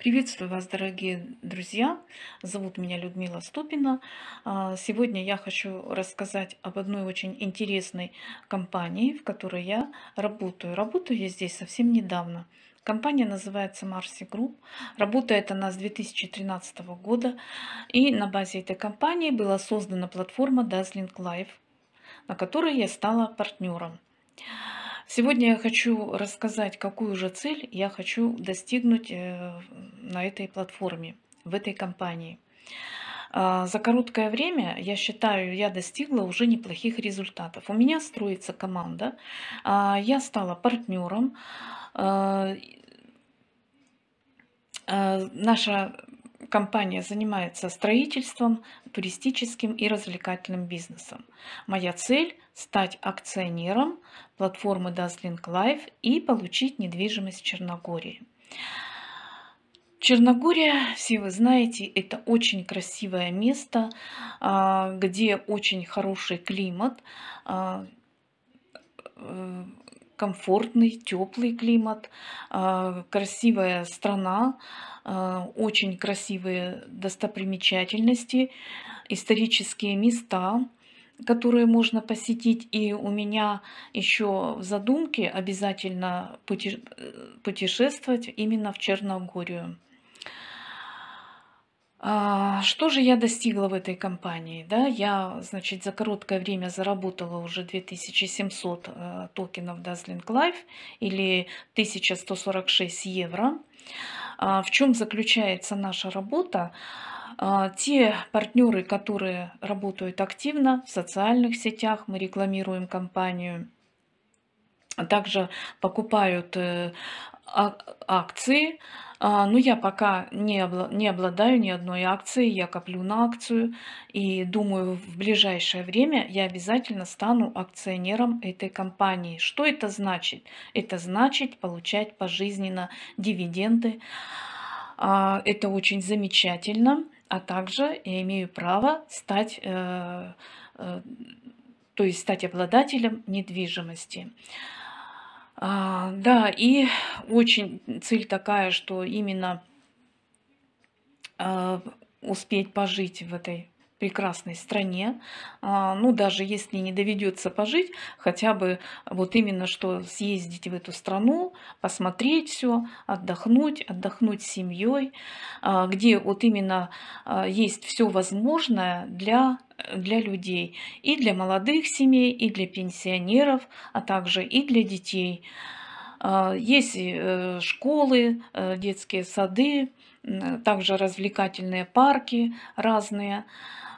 Приветствую вас, дорогие друзья! Зовут меня Людмила Ступина. А, сегодня я хочу рассказать об одной очень интересной компании, в которой я работаю. Работаю я здесь совсем недавно. Компания называется Marsi Group. Работает она с 2013 года. И на базе этой компании была создана платформа Dazzling Life, на которой я стала партнером. Сегодня я хочу рассказать, какую же цель я хочу достигнуть э, на этой платформе, в этой компании. А, за короткое время, я считаю, я достигла уже неплохих результатов. У меня строится команда, а, я стала партнером. А, наша Компания занимается строительством, туристическим и развлекательным бизнесом. Моя цель – стать акционером платформы Dazzling Life и получить недвижимость в Черногории. Черногория, все вы знаете, это очень красивое место, а, где очень хороший климат, а, э, комфортный, теплый климат, а, красивая страна, а, очень красивые достопримечательности, исторические места, которые можно посетить. И у меня еще в задумке обязательно э, путешествовать именно в Черногорию. А, что же я достигла в этой компании? Да, я, значит, за короткое время заработала уже 2700 э, токенов Dazzling Life или 1146 евро. А, в чем заключается наша работа? А, те партнеры, которые работают активно в социальных сетях, мы рекламируем компанию, также покупают э, акции. А, Но ну, я пока не, обладаю ни одной акцией, я коплю на акцию и думаю, в ближайшее время я обязательно стану акционером этой компании. Что это значит? Это значит получать пожизненно дивиденды. А, это очень замечательно, а также я имею право стать э, э, то есть стать обладателем недвижимости. А, да, и очень цель такая, что именно а, успеть пожить в этой прекрасной стране. А, ну, даже если не доведется пожить, хотя бы вот именно что съездить в эту страну, посмотреть все, отдохнуть, отдохнуть с семьей, а, где вот именно а, есть все возможное для для людей, и для молодых семей, и для пенсионеров, а также и для детей. А, есть э, школы, э, детские сады, также развлекательные парки разные.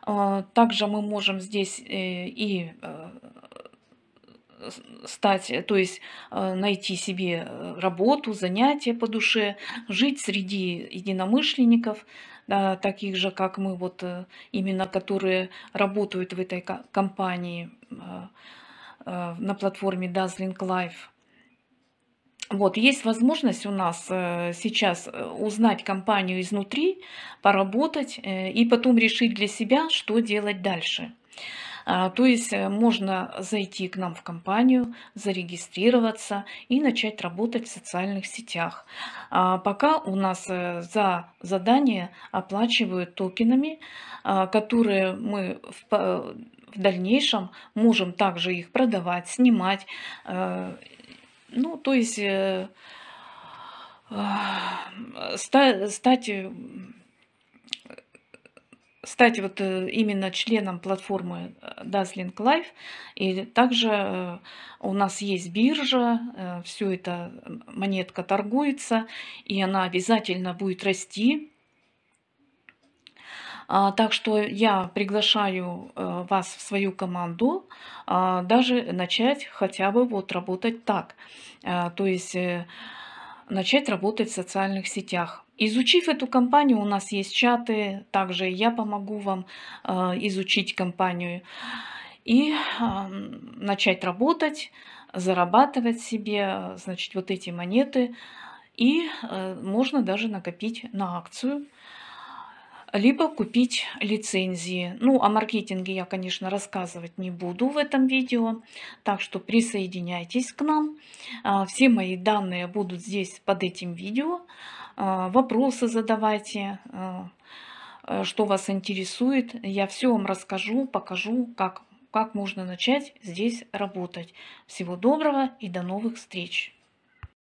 А, также мы можем здесь э, и стать, э, то есть э, найти себе э, работу, занятие по душе, жить среди единомышленников, да, таких же, как мы, вот именно которые работают в этой компании на платформе Dazzling Life. Вот, есть возможность у нас сейчас узнать компанию изнутри, поработать и потом решить для себя, что делать дальше. А, то есть э, можно зайти к нам в компанию, зарегистрироваться и начать работать в социальных сетях. А, пока у нас э, за задание оплачивают токенами, а, которые мы в дальнейшем можем также их продавать, снимать. Э, ну, то есть стать кстати, вот э, именно членом платформы э, Dazzling Life. И также э, у нас есть биржа, все это монетка торгуется, и она обязательно будет расти. А, так что я приглашаю вас в свою команду а, даже начать хотя бы вот работать так. То есть начать работать в социальных сетях. Изучив эту компанию, у нас есть чаты, также я помогу вам э, изучить компанию и э, начать работать, зарабатывать себе, значит, вот эти монеты. И э, можно даже накопить на акцию, либо купить лицензии. Ну, о маркетинге я, конечно, рассказывать не буду в этом видео, так что присоединяйтесь к нам. Все мои данные будут здесь под этим видео. Э, вопросы задавайте, э, э, что вас интересует. Я все вам расскажу, покажу, как, как можно начать здесь работать. Всего доброго и до новых встреч!